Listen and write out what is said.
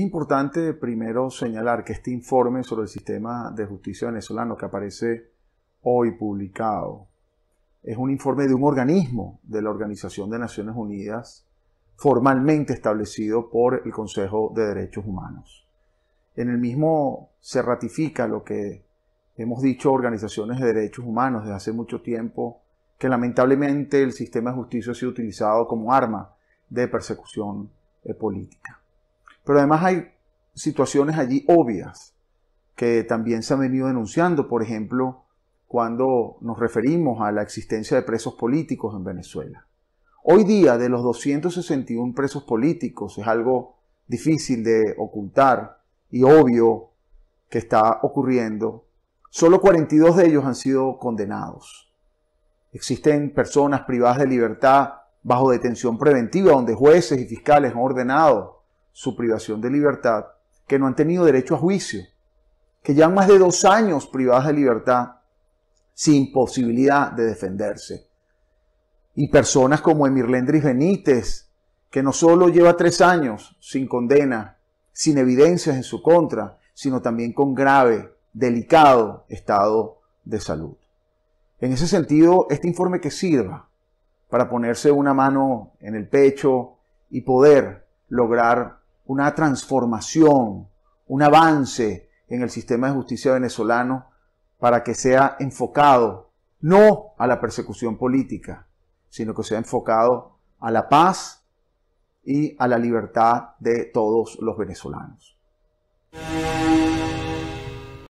importante primero señalar que este informe sobre el sistema de justicia venezolano que aparece hoy publicado es un informe de un organismo de la Organización de Naciones Unidas formalmente establecido por el Consejo de Derechos Humanos. En el mismo se ratifica lo que hemos dicho organizaciones de derechos humanos desde hace mucho tiempo, que lamentablemente el sistema de justicia ha sido utilizado como arma de persecución eh, política. Pero además hay situaciones allí obvias que también se han venido denunciando, por ejemplo, cuando nos referimos a la existencia de presos políticos en Venezuela. Hoy día, de los 261 presos políticos, es algo difícil de ocultar y obvio que está ocurriendo, solo 42 de ellos han sido condenados. Existen personas privadas de libertad bajo detención preventiva, donde jueces y fiscales han ordenado su privación de libertad, que no han tenido derecho a juicio, que llevan más de dos años privadas de libertad sin posibilidad de defenderse. Y personas como Lendris Benítez, que no solo lleva tres años sin condena, sin evidencias en su contra, sino también con grave, delicado estado de salud. En ese sentido, este informe que sirva para ponerse una mano en el pecho y poder lograr una transformación, un avance en el sistema de justicia venezolano para que sea enfocado no a la persecución política, sino que sea enfocado a la paz y a la libertad de todos los venezolanos.